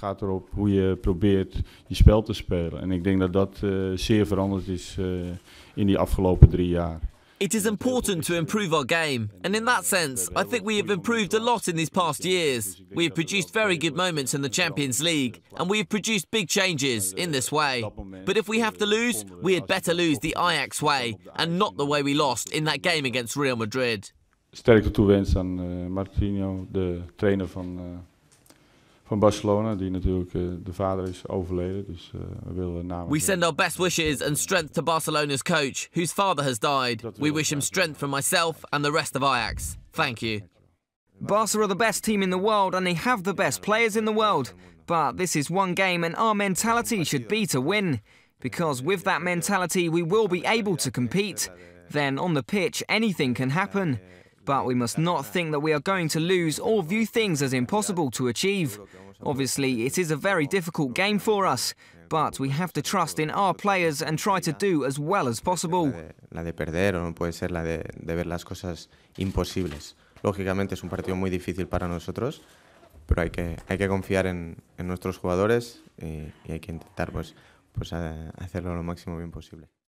gaat erop hoe je probeert je spel te spelen. En ik denk dat dat eh, zeer veranderd is eh, in die afgelopen drie jaar. It is important to improve our game, and in that sense, I think we have improved a lot in these past years. We have produced very good moments in the Champions League, and we have produced big changes in this way. But if we have to lose, we had better lose the Ajax way, and not the way we lost in that game against Real Madrid. Sterkte toewens aan eh, Martino, de trainer van van Barcelona, die natuurlijk uh, de vader is overleden. Dus uh, we willen We send our best wishes and strength to Barcelona's coach, whose father has died. We wish him strength from myself and the rest of Ajax. Thank you. Barca are the best team in the world and they have the best players in the world. But this is one game and our mentality should be to win. Because with that mentality, we will be able to compete. Then on the pitch, anything can happen. But we must not think that we are going to lose or view things as impossible to achieve. Obviously, it is a very difficult game for us, but we have to trust in our players and try to do as well as possible. La de perder o no puede ser la de, de ver las cosas imposibles. Lógicamente es un partido muy difícil para nosotros, pero hay que, hay que confiar en, en nuestros jugadores y, y hay que intentar pues, pues a, hacerlo lo máximo bien posible.